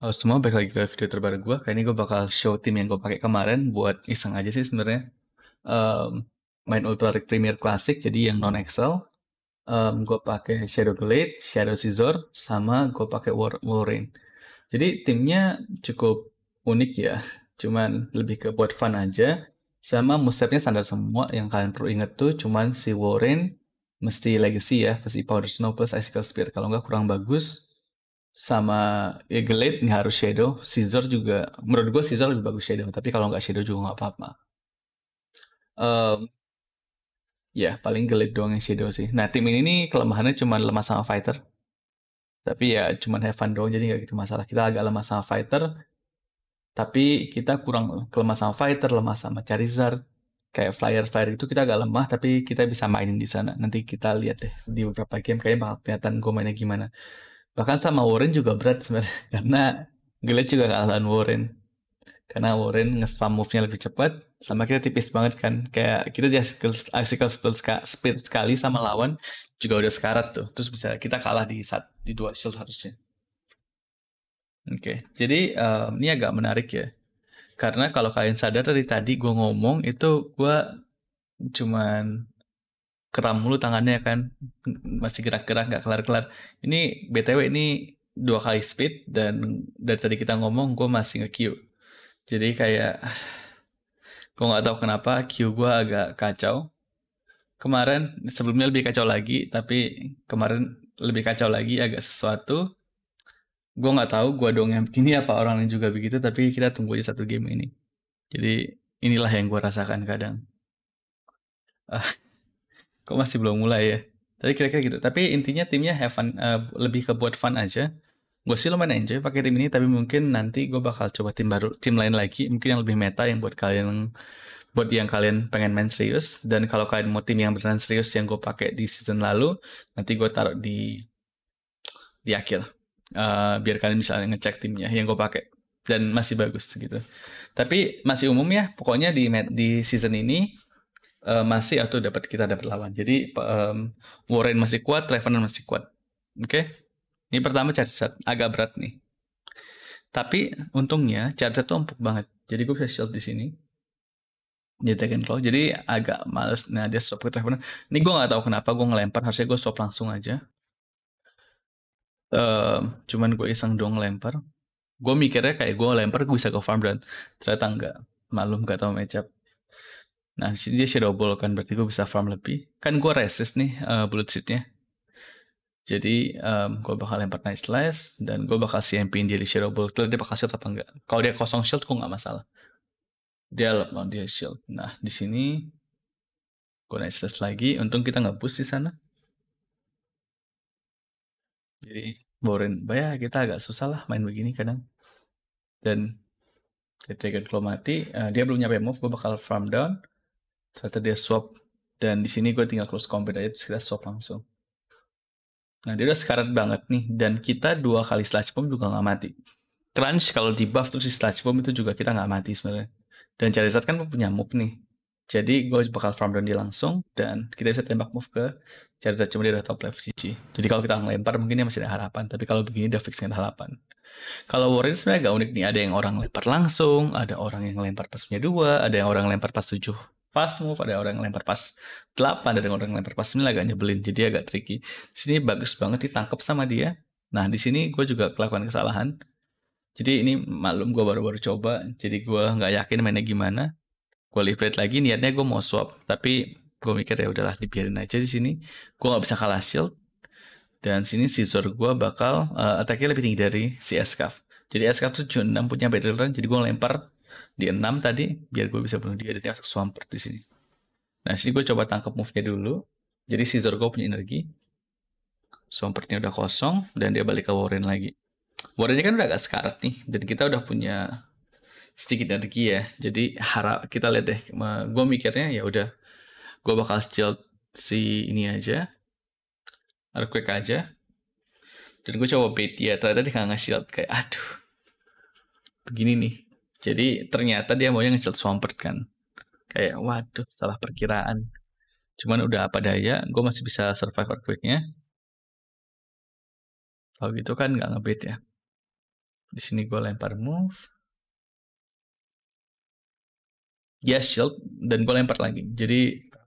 Halo semua, balik lagi ke video terbaru gue. Kali ini gue bakal show tim yang gue pakai kemarin buat iseng aja sih sebenarnya. Um, main Ultra Premier Classic, jadi yang non Excel. Um, gue pakai Shadow Glade, Shadow Scissor, sama gue pakai War Wolverine. Jadi timnya cukup unik ya, cuman lebih ke buat fun aja. Sama musternya standar semua, yang kalian perlu inget tuh cuman si Warren mesti Legacy ya, pasti Powder Snow plus Icicle Spear. Kalau nggak kurang bagus, sama ya Glade nggak harus shadow scissor juga menurut gue scissor lebih bagus shadow tapi kalau nggak shadow juga nggak apa-apa um, ya paling Glade doang yang shadow sih nah tim ini nih kelemahannya cuma lemah sama fighter tapi ya cuma have fun doang jadi nggak gitu masalah kita agak lemah sama fighter tapi kita kurang kelemah sama fighter lemah sama Charizard kayak flyer flyer itu kita agak lemah tapi kita bisa mainin di sana nanti kita lihat deh di beberapa game kayaknya bakal kelihatan gue mainnya gimana bahkan sama Warren juga berat sebenarnya karena Gillette juga kalah Warren karena Warren nge-spam move-nya lebih cepat sama kita tipis banget kan kayak kita di icicle, icicle speed, sekali sama lawan juga udah sekarat tuh terus bisa kita kalah di saat di dua shield harusnya oke okay. jadi um, ini agak menarik ya karena kalau kalian sadar dari tadi gue ngomong itu gue cuman keram mulu tangannya kan masih gerak-gerak nggak kelar-kelar ini btw ini dua kali speed dan dari tadi kita ngomong gue masih nge queue jadi kayak gue nggak tahu kenapa queue gue agak kacau kemarin sebelumnya lebih kacau lagi tapi kemarin lebih kacau lagi agak sesuatu gue nggak tahu gue dong yang begini apa orang lain juga begitu tapi kita tunggu aja satu game ini jadi inilah yang gue rasakan kadang ah, kok masih belum mulai ya tapi kira-kira gitu tapi intinya timnya have fun uh, lebih ke buat fun aja gue sih lumayan enjoy pakai tim ini tapi mungkin nanti gue bakal coba tim baru tim lain lagi mungkin yang lebih meta yang buat kalian buat yang kalian pengen main serius dan kalau kalian mau tim yang beneran serius yang gue pakai di season lalu nanti gue taruh di di akhir uh, biar kalian bisa ngecek timnya yang gue pakai dan masih bagus gitu tapi masih umum ya pokoknya di di season ini uh, eh, masih atau dapat kita dapat lawan. Jadi um, Warren masih kuat, Trevenan masih kuat. Oke. Okay? Ini pertama Charizard, agak berat nih. Tapi untungnya Charizard tuh empuk banget. Jadi gue bisa shield di sini. Jadi Dragon Jadi agak males. Nah dia swap ke Trevenan. Ini gue nggak tahu kenapa gue ngelempar. Harusnya gue swap langsung aja. Uh, cuman gue iseng doang ngelempar. Gue mikirnya kayak gue lempar gue bisa ke farm dan ternyata enggak. Malum gak tau matchup. Nah, dia shadow ball kan berarti gue bisa farm lebih. Kan gue resist nih uh, bullet seed-nya. Jadi um, gue bakal lempar nice slice dan gue bakal CMP-in dia di shadow ball. Terus dia bakal shield apa enggak? Kalau dia kosong shield gue enggak masalah. Dia lempar dia shield. Nah, di sini gue nice slice lagi. Untung kita enggak boost di sana. Jadi boring. Bayar kita agak susah lah main begini kadang. Dan Dragon Claw mati, uh, dia belum nyampe move, gue bakal farm down ternyata dia swap dan di sini gue tinggal close compute aja terus kita swap langsung nah dia udah sekarat banget nih dan kita dua kali slash bomb juga nggak mati crunch kalau di buff terus di slash bomb itu juga kita nggak mati sebenarnya dan Charizard kan punya move nih jadi gue bakal farm down dia langsung dan kita bisa tembak move ke Charizard cuma dia udah top level CG. Jadi kalau kita ngelempar mungkin dia masih ada harapan, tapi kalau begini udah fix nggak harapan. Kalau Warriors sebenarnya agak unik nih, ada yang orang lempar langsung, ada orang yang lempar pas dua, ada yang orang lempar pas tujuh pas move, ada orang yang lempar pas 8, ada orang yang lempar pas ini agak nyebelin. Jadi agak tricky. Di sini bagus banget ditangkap sama dia. Nah, di sini gue juga kelakuan kesalahan. Jadi ini maklum gue baru-baru coba. Jadi gue nggak yakin mainnya gimana. Gue live lagi, niatnya gue mau swap. Tapi gue mikir ya udahlah dibiarin aja di sini. Gue nggak bisa kalah shield. Dan sini si scissor gue bakal uh, eh, attack lebih tinggi dari si Escaf. Jadi Escaf tuh 76 punya battle run. Jadi gue lempar di enam tadi biar gue bisa bunuh dia dan dia masuk swampert di sini nah sini gue coba tangkap move-nya dulu jadi si Zorgo punya energi swampertnya udah kosong dan dia balik ke Warren lagi Warren kan udah agak sekarat nih dan kita udah punya sedikit energi ya jadi harap kita lihat deh gue mikirnya ya udah gue bakal steal si ini aja earthquake aja dan gue coba bait dia ternyata dia nggak nge-shield kayak aduh begini nih jadi ternyata dia maunya ngecel Swampert kan. Kayak waduh salah perkiraan. Cuman udah apa daya, gue masih bisa survive earthquake-nya. Kalau gitu kan nggak ngebit ya. Di sini gue lempar move. Ya yes, shield dan gue lempar lagi. Jadi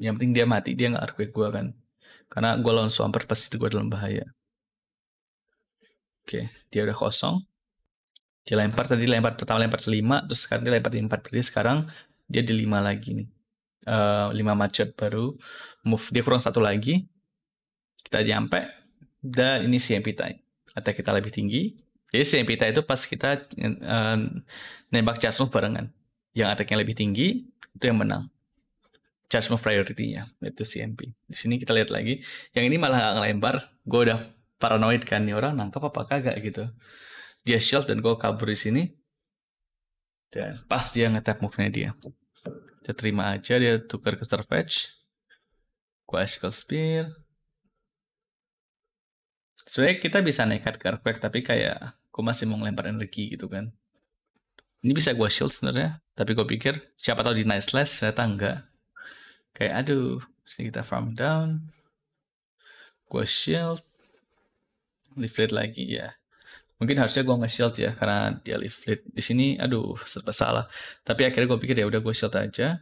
yang penting dia mati, dia nggak earthquake gue kan. Karena gue lawan Swampert pasti gue dalam bahaya. Oke, dia udah kosong. Dia lempar tadi lempar pertama lempar lima, terus sekarang dia lempar di empat. Berarti sekarang dia di lima lagi nih. Uh, lima macet baru move dia kurang satu lagi kita nyampe dan ini CMP time atau kita lebih tinggi jadi CMP time itu pas kita uh, nembak charge move barengan yang attacknya lebih tinggi itu yang menang charge move priority-nya itu CMP di sini kita lihat lagi yang ini malah nggak ngelempar gue udah paranoid kan nih orang nangkap apa kagak gitu dia shield dan gue kabur di sini dan pas dia ngetap move-nya dia kita terima aja dia tukar ke Starfetch gue skill Spear sebenarnya kita bisa nekat ke Earthquake tapi kayak gue masih mau ngelempar energi gitu kan ini bisa gue shield sebenarnya tapi gue pikir siapa tahu di night slash ternyata enggak kayak aduh sini kita farm down gue shield leaflet lagi ya mungkin harusnya gue nge-shield ya karena dia live lead di sini aduh serba salah tapi akhirnya gue pikir ya udah gue shield aja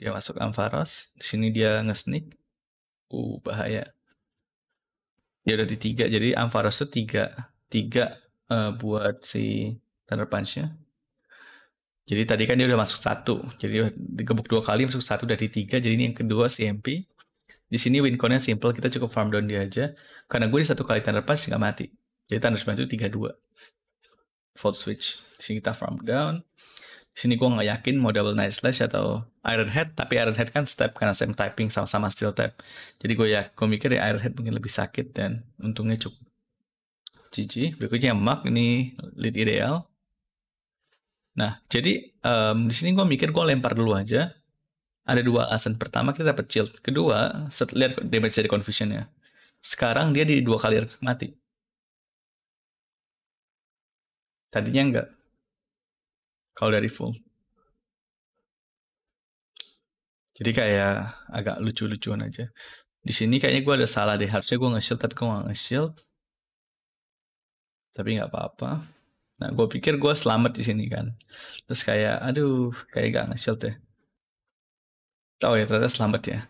dia masuk amvaros di sini dia nge-sneak uh bahaya dia udah di tiga jadi amvaros tuh tiga tiga uh, buat si Thunder Punch-nya jadi tadi kan dia udah masuk satu jadi digebuk dua kali masuk satu dari tiga jadi ini yang kedua si MP di sini winconnya simple kita cukup farm down dia aja karena gue di satu kali Thunder Punch nggak mati jadi tanda sebelah itu dua Volt switch. Di sini kita farm down. Di sini gue nggak yakin mau double night slash atau iron head, tapi iron head kan step karena same typing sama-sama steel tap Jadi gue ya, gue mikir ya iron head mungkin lebih sakit dan untungnya cukup. GG. Berikutnya Mark ini lead ideal. Nah, jadi um, di sini gue mikir gue lempar dulu aja. Ada dua alasan. Pertama kita dapat shield. Kedua, lihat damage dari confusionnya. Sekarang dia di dua kali mati. Tadinya enggak. Kalau dari full. Jadi kayak agak lucu-lucuan aja. Di sini kayaknya gue ada salah deh. Harusnya gue nge-shield tapi gue gak nge-shield. Tapi nggak apa-apa. Nah gue pikir gue selamat di sini kan. Terus kayak aduh kayak gak nge-shield ya. Tahu ya ternyata selamat ya.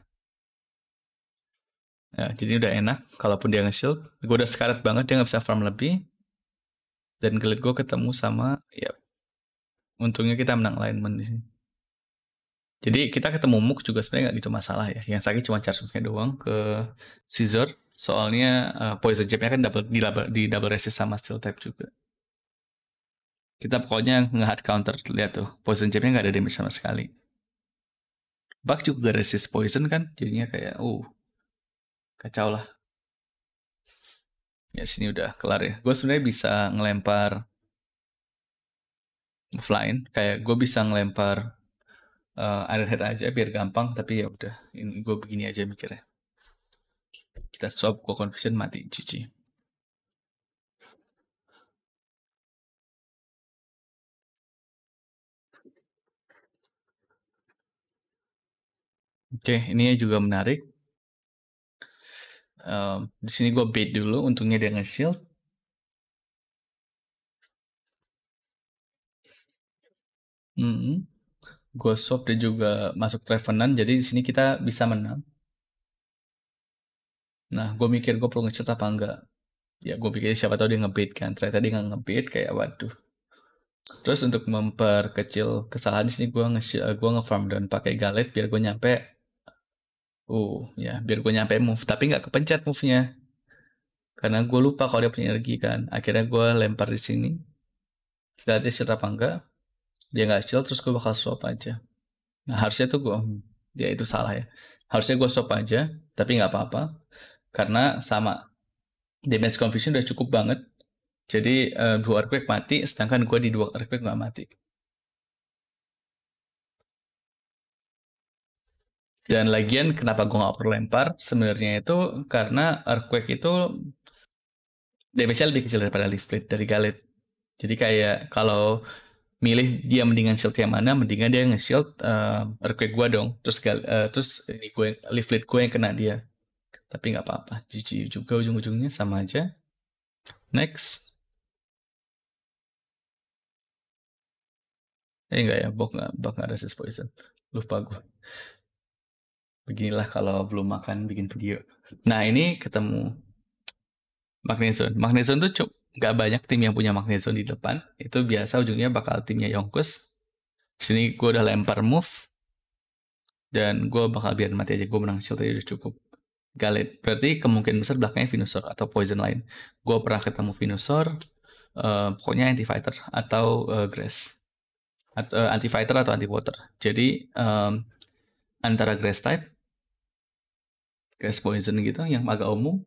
Ya, jadi udah enak, kalaupun dia nge-shield. Gue udah sekarat banget, dia nggak bisa farm lebih dan gelit gue ketemu sama ya untungnya kita menang lain di sini jadi kita ketemu Muk juga sebenarnya nggak gitu masalah ya yang sakit cuma charge doang ke Caesar soalnya uh, poison jabnya kan double di double, di double resist sama steel type juga kita pokoknya nge-hard counter lihat tuh poison jabnya nggak ada damage sama sekali Bug juga resist poison kan jadinya kayak uh kacau lah Ya sini udah kelar ya. Gue sebenarnya bisa ngelempar offline. Kayak gue bisa ngelempar uh, aja biar gampang. Tapi ya udah, gue begini aja mikirnya. Kita swap, gue confusion mati, cici. Oke, ini juga menarik um, di sini gue bait dulu untungnya dia nge-shield hmm. gue swap dia juga masuk Trevenant jadi di sini kita bisa menang nah gue mikir gue perlu nge-shield apa enggak ya gue pikir siapa tau dia nge nge-bait kan ternyata dia nggak nge-bait kayak waduh terus untuk memperkecil kesalahan di sini gue nge farm ngefarm down pakai galet biar gue nyampe Oh ya, biar gue nyampe move. Tapi nggak kepencet move-nya. Karena gue lupa kalau dia punya energi kan. Akhirnya gue lempar di sini. Kita dia shield apa enggak. Dia nggak shield, terus gue bakal swap aja. Nah harusnya tuh gue, dia hmm. ya itu salah ya. Harusnya gue swap aja, tapi nggak apa-apa. Karena sama. Damage confusion udah cukup banget. Jadi uh, dua earthquake mati, sedangkan gue di dua earthquake nggak mati. Dan lagian kenapa gue gak perlu lempar sebenarnya itu karena Earthquake itu damage-nya lebih kecil daripada Leaf Blade dari Galit. Jadi kayak kalau milih dia mendingan shield yang mana, mendingan dia nge-shield uh, Earthquake gue dong. Terus uh, terus ini gue Leaf Blade gue yang kena dia. Tapi nggak apa-apa, GG juga ujung-ujungnya sama aja. Next. Eh enggak ya, bok nggak, bok nggak resist poison. Lupa gue. Beginilah kalau belum makan bikin video. Nah ini ketemu Magnezone. Magnezone tuh nggak banyak tim yang punya Magnezone di depan. Itu biasa ujungnya bakal timnya Yongkus. Sini gue udah lempar move. Dan gue bakal biar mati aja. Gue menang shield aja udah cukup. Galet. Berarti kemungkinan besar belakangnya Venusaur atau Poison lain. Gue pernah ketemu Venusaur. Uh, pokoknya anti-fighter atau uh, Grass. At, uh, anti-fighter atau anti-water. Jadi um, antara Grass type gas poison gitu yang agak umum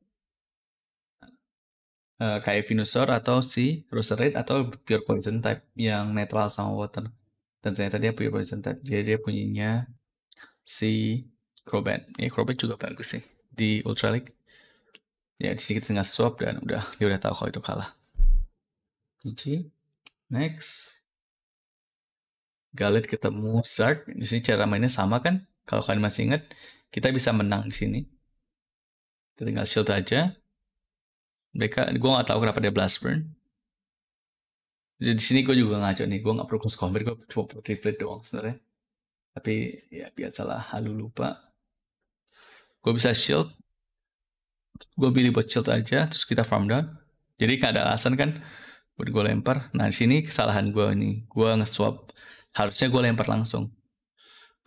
uh, kayak Venusaur atau si Roserade atau pure poison type yang netral sama water dan ternyata dia pure poison type jadi dia punyanya si Crobat ya Crobat juga bagus sih di Ultra League ya di sini kita tinggal swap dan udah dia udah tahu kalau itu kalah GG next Galit ketemu Zard di sini cara mainnya sama kan kalau kalian masih ingat kita bisa menang di sini kita tinggal shield aja. Mereka, gue gak tau kenapa dia blast burn. Jadi di sini gue juga ngaco nih, gue gak perlu close combat, gue cuma perlu triplet doang sebenarnya. Tapi ya biasalah, halu lupa. Gue bisa shield. Gue pilih buat shield aja, terus kita farm down. Jadi gak ada alasan kan buat gue lempar. Nah di sini kesalahan gue nih, gue nge-swap. Harusnya gue lempar langsung.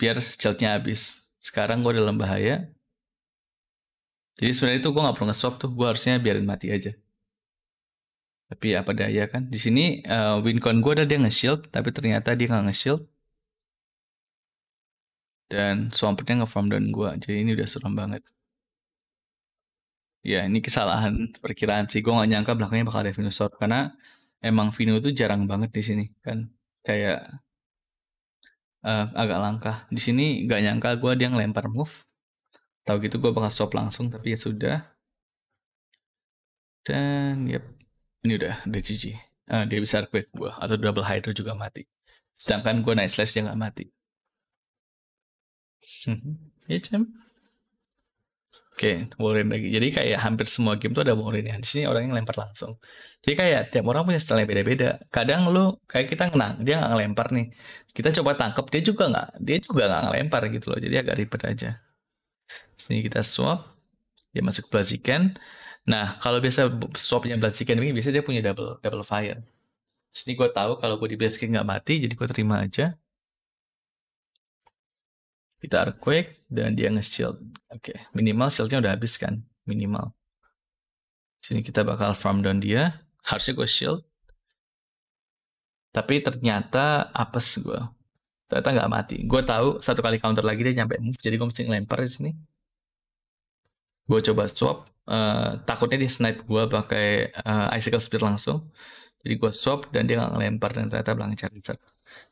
Biar shieldnya habis. Sekarang gue dalam bahaya, jadi sebenarnya itu gue gak perlu nge-swap tuh, gue harusnya biarin mati aja. Tapi apa daya kan? Di sini uh, eh, wincon gue ada dia nge-shield, tapi ternyata dia gak nge-shield. Dan swampernya ngeform nge-farm down gue, jadi ini udah suram banget. Ya, ini kesalahan perkiraan sih. Gue gak nyangka belakangnya bakal ada Venusaur, karena emang Vino itu jarang banget di sini kan. Kayak uh, agak langka. Di sini nggak nyangka gue dia ngelempar move Tahu gitu gue bakal stop langsung, tapi ya sudah. Dan yep, ini udah, udah GG. Uh, eh, dia bisa earthquake gue, atau double hydro juga mati. Sedangkan gue night slash dia nggak mati. ya cem. Oke, okay, lagi. Jadi kayak hampir semua game tuh ada wolverine ya. Di sini orang yang lempar langsung. Jadi kayak tiap orang punya style beda-beda. Kadang lo kayak kita kena, dia nggak ngelempar nih. Kita coba tangkap, dia juga nggak, dia juga nggak ngelempar gitu loh. Jadi agak ribet aja. Sini kita swap, dia masuk Blaziken. Nah, kalau biasa swapnya Blaziken ini biasanya dia punya double double fire. Sini gue tahu kalau gue di Blaziken nggak mati, jadi gue terima aja. Kita Earthquake, dan dia nge-shield. Oke, okay. minimal shieldnya udah habis kan? Minimal. Sini kita bakal farm down dia. Harusnya gue shield. Tapi ternyata apes gue ternyata nggak mati gue tahu satu kali counter lagi dia nyampe move jadi gue mesti ngelempar di sini gue coba swap uh, takutnya dia snipe gue pakai uh, icicle spear langsung jadi gue swap dan dia nggak ngelempar dan ternyata belakang Charizard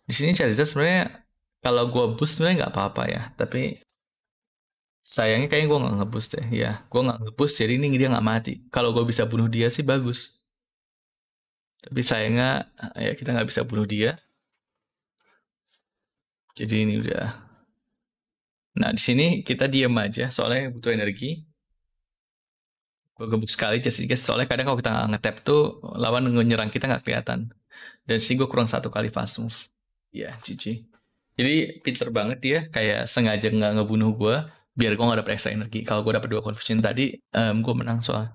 di sini Charizard sebenarnya kalau gue boost sebenarnya nggak apa-apa ya tapi sayangnya kayaknya gue nggak ngeboost deh ya gue nggak ngeboost jadi ini dia nggak mati kalau gue bisa bunuh dia sih bagus tapi sayangnya eh, ya kita nggak bisa bunuh dia jadi ini udah. Nah, di sini kita diam aja soalnya butuh energi. Gue Gebuk sekali Jessica soalnya kadang kalau kita nggak ngetap tuh lawan nge-nyerang kita nggak kelihatan. Dan sih gue kurang satu kali fast move. Iya yeah, GG. Jadi pinter banget dia ya, kayak sengaja nggak ngebunuh gue biar gue nggak dapet extra energi. Kalau gue dapet dua confusion tadi, um, gue menang soal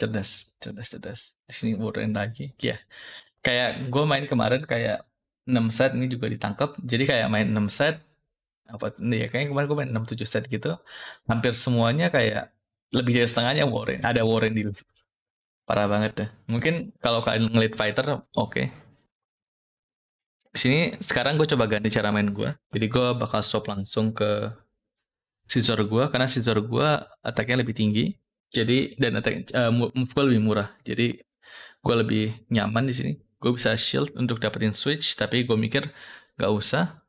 cerdas, cerdas, cerdas. Di sini gue lagi, ya. Yeah. Kayak gue main kemarin kayak 6 set ini juga ditangkap. Jadi kayak main 6 set apa nih ya kayak kemarin gue main 6 7 set gitu. Hampir semuanya kayak lebih dari setengahnya Warren. Ada Warren di Parah banget deh. Mungkin kalau kalian ngelit fighter, oke. Okay. Sini sekarang gue coba ganti cara main gue. Jadi gue bakal swap langsung ke scissor gue karena scissor gue attacknya lebih tinggi. Jadi dan attack uh, move gue lebih murah. Jadi gue lebih nyaman di sini gue bisa shield untuk dapetin switch tapi gue mikir gak usah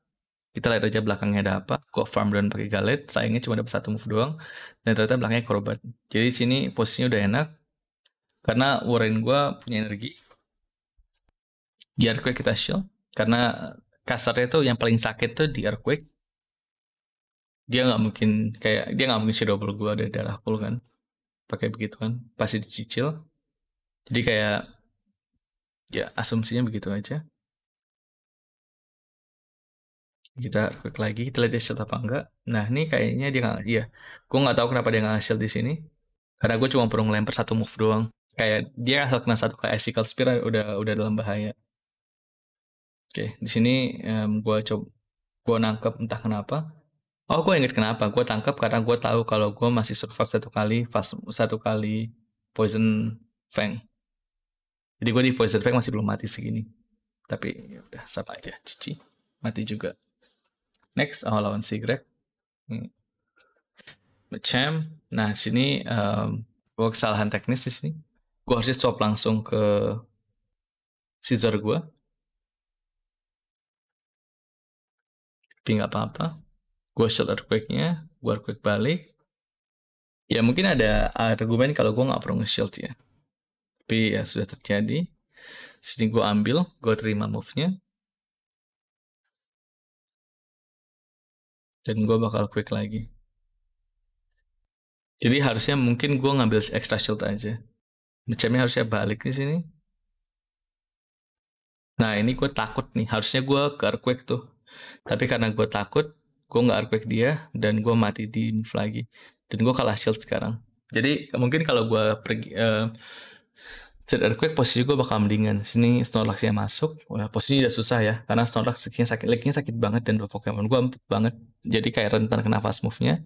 kita lihat aja belakangnya ada apa gue farm down pakai galet sayangnya cuma dapat satu move doang dan ternyata belakangnya korban jadi sini posisinya udah enak karena Warren gue punya energi di earthquake kita shield karena kasarnya tuh yang paling sakit tuh di earthquake dia nggak mungkin kayak dia nggak mungkin shadow ball gue ada darah full kan pakai begitu kan pasti dicicil jadi kayak ya asumsinya begitu aja kita klik lagi kita lihat hasil apa enggak nah ini kayaknya dia nggak iya gue nggak tahu kenapa dia nggak hasil di sini karena gue cuma perlu ngelempar satu move doang kayak dia asal kena satu kayak ethical spear udah udah dalam bahaya oke di sini um, gue coba gue nangkep entah kenapa oh gue inget kenapa gue tangkap karena gue tahu kalau gue masih survive satu kali fast satu kali poison fang jadi gue di voice effect masih belum mati segini. Tapi ya udah sama aja, cici. Mati juga. Next, oh, lawan si Greg. Hmm. Macam, nah sini um, gue kesalahan teknis di sini. Gue harusnya swap langsung ke scissor gue. Tapi nggak apa-apa. Gue shot earthquake-nya, gue earthquake balik. Ya mungkin ada argumen kalau gue nggak perlu nge-shield ya. Tapi ya sudah terjadi. Sini gue ambil, gue terima move-nya. Dan gue bakal quick lagi. Jadi harusnya mungkin gue ngambil extra shield aja. Macamnya harusnya balik di sini. Nah ini gue takut nih. Harusnya gue ke quick tuh. Tapi karena gue takut, gue nggak earthquake dia dan gue mati di move lagi. Dan gue kalah shield sekarang. Jadi mungkin kalau gue pergi... Uh, Set earthquake posisi gue bakal mendingan. Sini snorlax yang masuk. Wah, posisinya udah susah ya. Karena Snorlax sakitnya sakit, legnya sakit banget dan dua Pokemon gue empuk banget. Jadi kayak rentan kena fast move-nya.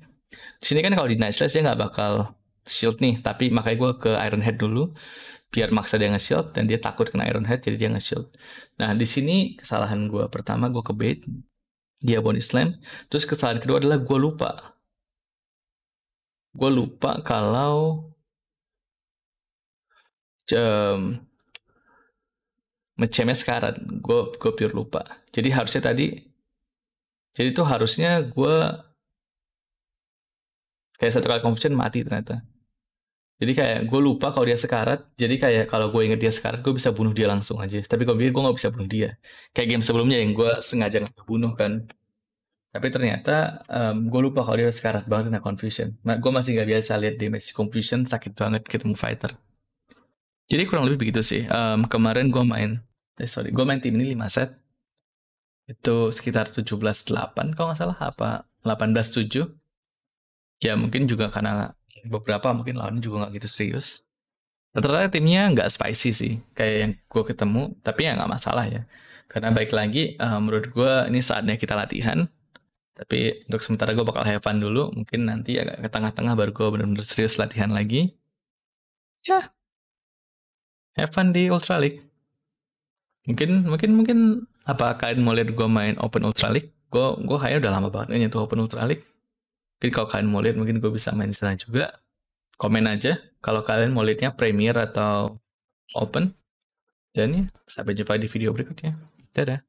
sini kan kalau di Night Slash dia nggak bakal shield nih. Tapi makanya gue ke Iron Head dulu. Biar maksa dia nge-shield. Dan dia takut kena Iron Head jadi dia nge-shield. Nah di sini kesalahan gue pertama gue ke bait. Dia body slam. Terus kesalahan kedua adalah gue lupa. Gue lupa kalau um, mencemnya sekarat gue gue pure lupa jadi harusnya tadi jadi tuh harusnya gue kayak satu kali confusion mati ternyata jadi kayak gue lupa kalau dia sekarat jadi kayak kalau gue inget dia sekarat gue bisa bunuh dia langsung aja tapi gue pikir gue nggak bisa bunuh dia kayak game sebelumnya yang gue sengaja nggak bunuh kan tapi ternyata um, gue lupa kalau dia sekarat banget kena confusion nah, gue masih nggak biasa lihat damage confusion sakit banget ketemu fighter jadi kurang lebih begitu sih. Um, kemarin gue main, eh sorry, gue main tim ini 5 set. Itu sekitar 17-8 kalau nggak salah, apa 18-7. Ya mungkin juga karena beberapa mungkin lawan juga nggak gitu serius. Ternyata timnya nggak spicy sih, kayak yang gue ketemu, tapi ya nggak masalah ya. Karena baik lagi, um, menurut gue ini saatnya kita latihan. Tapi untuk sementara gue bakal have fun dulu, mungkin nanti agak ke tengah-tengah baru gue bener-bener serius latihan lagi. Ya, have di Ultra League. Mungkin mungkin mungkin apa kalian mau lihat gue main Open Ultra League? Gue gue kayaknya udah lama banget nyentuh Open Ultra League. Mungkin kalau kalian mau lihat mungkin gue bisa main sana juga. Komen aja kalau kalian mau lihatnya Premier atau Open. Dan ya, sampai jumpa di video berikutnya. Dadah.